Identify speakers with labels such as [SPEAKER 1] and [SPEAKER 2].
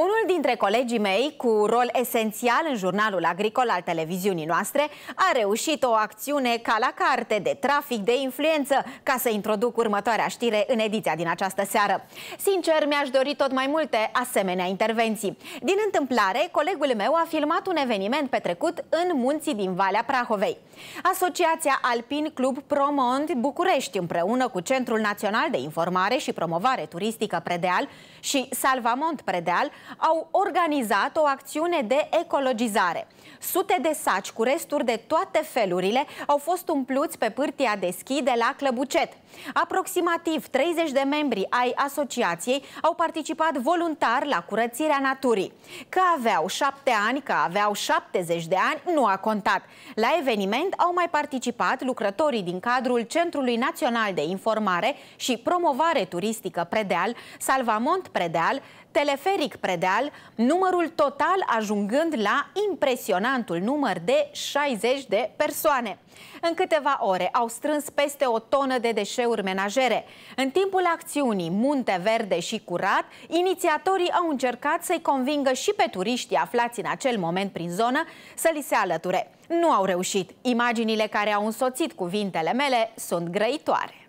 [SPEAKER 1] Unul dintre colegii mei, cu rol esențial în jurnalul agricol al televiziunii noastre, a reușit o acțiune ca la carte de trafic de influență ca să introduc următoarea știre în ediția din această seară. Sincer, mi-aș dori tot mai multe asemenea intervenții. Din întâmplare, colegul meu a filmat un eveniment petrecut în munții din Valea Prahovei. Asociația Alpin Club Promond București, împreună cu Centrul Național de Informare și Promovare Turistică Predeal și Salvamont Predeal, au organizat o acțiune de ecologizare. Sute de saci cu resturi de toate felurile au fost umpluți pe pârtia de schi de la Clăbucet. Aproximativ 30 de membri ai asociației au participat voluntar la curățirea naturii. Că aveau 7 ani, că aveau 70 de ani, nu a contat. La eveniment au mai participat lucrătorii din cadrul Centrului Național de Informare și Promovare Turistică Predeal, Salvamont Predeal, Teleferic Predeal, numărul total ajungând la impresionantul număr de 60 de persoane. În câteva ore au strâns peste o tonă de deșeuri menajere. În timpul acțiunii Munte Verde și Curat, inițiatorii au încercat să-i convingă și pe turiștii aflați în acel moment prin zonă să li se alăture. Nu au reușit. Imaginile care au însoțit cuvintele mele sunt grăitoare.